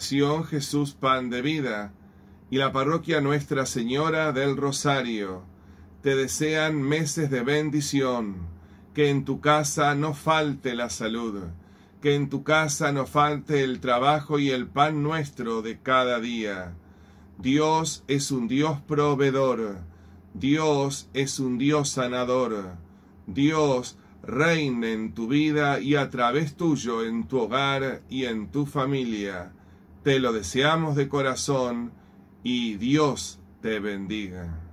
Jesús Pan de Vida y la parroquia Nuestra Señora del Rosario te desean meses de bendición, que en tu casa no falte la salud, que en tu casa no falte el trabajo y el pan nuestro de cada día. Dios es un Dios proveedor, Dios es un Dios sanador, Dios reine en tu vida y a través tuyo en tu hogar y en tu familia te lo deseamos de corazón y Dios te bendiga.